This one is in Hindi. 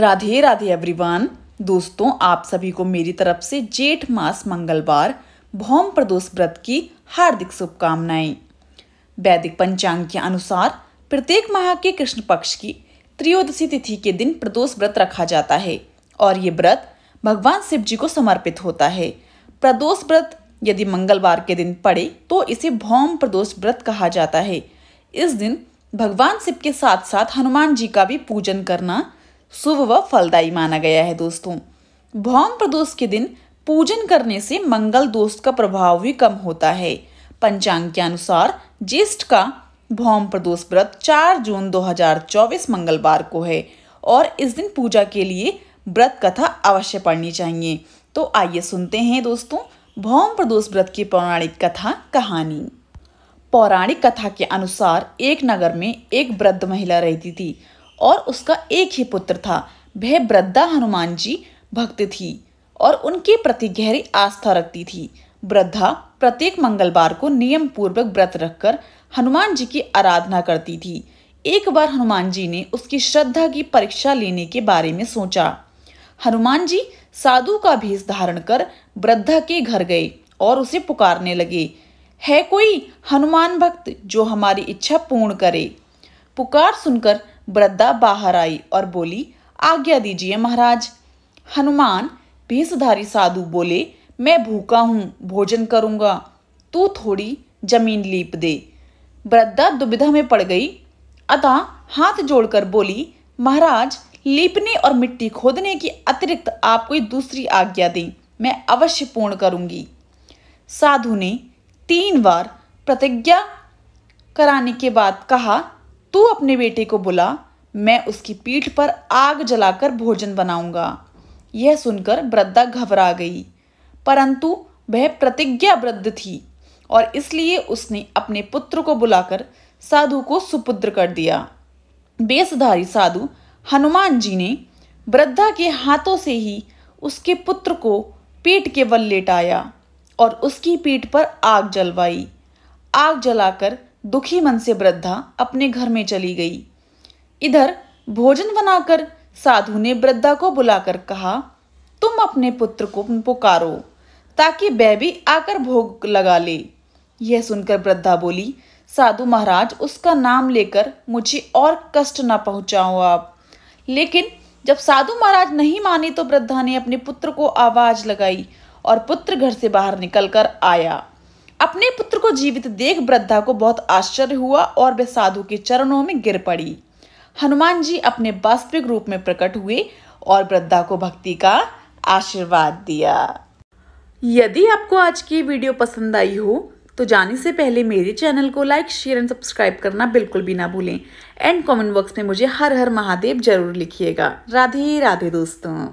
राधे राधे एवरीवन दोस्तों आप सभी को मेरी तरफ से जेठ मास मंगलवार भौम प्रदोष व्रत की हार्दिक शुभकामनाएं वैदिक पंचांग के अनुसार प्रत्येक माह के कृष्ण पक्ष की त्रियोदशी तिथि के दिन प्रदोष व्रत रखा जाता है और ये व्रत भगवान शिव जी को समर्पित होता है प्रदोष व्रत यदि मंगलवार के दिन पड़े तो इसे भौम प्रदोष व्रत कहा जाता है इस दिन भगवान शिव के साथ साथ हनुमान जी का भी पूजन करना शुभ व फलदायी माना गया है दोस्तों भौम प्रदोष के दिन पूजन करने से मंगल दोष का प्रभाव भी कम होता है पंचांग के अनुसार ज्येष्ठ का भौम प्रदोष व्रत 4 जून 2024 मंगलवार को है और इस दिन पूजा के लिए व्रत कथा अवश्य पढ़नी चाहिए तो आइए सुनते हैं दोस्तों भौम प्रदोष व्रत की पौराणिक कथा कहानी पौराणिक कथा के अनुसार एक नगर में एक वृद्ध महिला रहती थी और उसका एक ही पुत्र था वह वृद्धा हनुमान जी भक्त थी और उनके प्रति गहरी आस्था रखती थी वृद्धा प्रत्येक मंगलवार को नियम पूर्वक व्रत रखकर हनुमान जी की आराधना करती थी एक बार हनुमान जी ने उसकी श्रद्धा की परीक्षा लेने के बारे में सोचा हनुमान जी साधु का भेष धारण कर वृद्धा के घर गए और उसे पुकारने लगे है कोई हनुमान भक्त जो हमारी इच्छा पूर्ण करे पुकार सुनकर वृद्धा बाहर आई और बोली आज्ञा दीजिए महाराज हनुमान भेषधारी साधु बोले मैं भूखा हूँ भोजन करूँगा तू थोड़ी जमीन लीप दे वृद्धा दुविधा में पड़ गई अतः हाथ जोड़कर बोली महाराज लीपने और मिट्टी खोदने की अतिरिक्त आप कोई दूसरी आज्ञा दें मैं अवश्य पूर्ण करूंगी साधु ने तीन बार प्रतिज्ञा कराने के बाद कहा तू अपने बेटे को बुला मैं उसकी पीठ पर आग जलाकर भोजन बनाऊंगा यह सुनकर वृद्धा घबरा गई परंतु वह प्रतिज्ञाबद्ध थी और इसलिए उसने अपने पुत्र को बुलाकर साधु को सुपुत्र कर दिया बेसधारी साधु हनुमान जी ने वृद्धा के हाथों से ही उसके पुत्र को पीठ के बल लेटाया और उसकी पीठ पर आग जलवाई आग जलाकर दुखी मन से वृद्धा अपने घर में चली गई इधर भोजन बनाकर साधु ने वृद्धा को बुलाकर कहा तुम अपने पुत्र को पुकारो ताकि वह भी आकर भोग लगा ले यह सुनकर वृद्धा बोली साधु महाराज उसका नाम लेकर मुझे और कष्ट ना पहुंचाओ आप लेकिन जब साधु महाराज नहीं माने तो वृद्धा ने अपने पुत्र को आवाज लगाई और पुत्र घर से बाहर निकलकर आया अपने पुत्र को जीवित देख वृद्धा को बहुत आश्चर्य हुआ और वे साधु के चरणों में गिर पड़ी हनुमान जी अपने वास्तविक रूप में प्रकट हुए और वृद्धा को भक्ति का आशीर्वाद दिया यदि आपको आज की वीडियो पसंद आई हो तो जाने से पहले मेरे चैनल को लाइक शेयर एंड सब्सक्राइब करना बिल्कुल भी ना भूलें एंड कमेंट बॉक्स में मुझे हर हर महादेव जरूर लिखिएगा राधे राधे दोस्तों